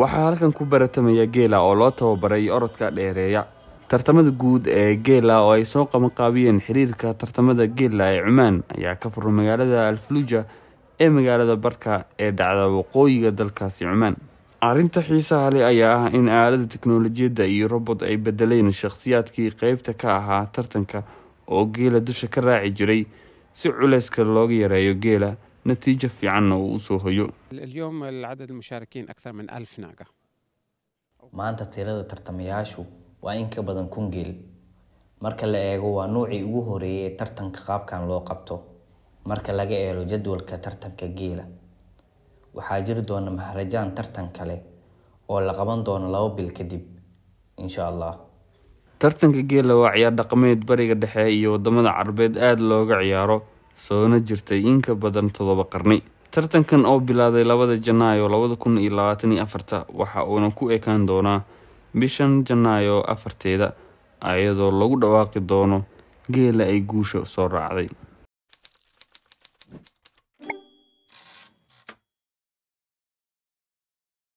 waxaa halkan ku baratamaya geela oo loo tababaray orodka dheereeya tartamada guud ee geela oo ay soo qabanqaabiyeen xiriirka tartamada geela ee cumaan ayaa ka furmay magaalada alfluja ee magaalada barka ee dhacda waqooyiga dalkaasi cumaan arrinta xiisaha le ayaa ah in aalada teknolojiyadda iyo robot ay bedeleen shakhsiyaadkii qeybta ka ahaa tartanka oo geela dusha ka raaci jiray si culayska looga yareeyo geela natiijo fiicanna uu usoo hoyo maanta tirada tartamayaashu waa in ka badan kun geel marka la eego waa nuucii ugu horeeyay ee tartanka qaabkan loo qabto marka laga eelo jadwalka tartanka geela waxaa jiri doona maharajaan tartan kale oo la qaban doono laba bil kadib insha tartanka geela waa ciyaar dhaqameed bariga dhexe iyo wadamada carabeed aada looga ciyaaro soona jirtay inka badan toddoba qarni tartankan oo bilaaday labada janaayo labada kun iyo labaatan iyo afarta waxa uuna ku ekaan doonaa bishan janaayo afarteeda iyadoo lagu dhawaaqi doono geela ay guusha soo raacday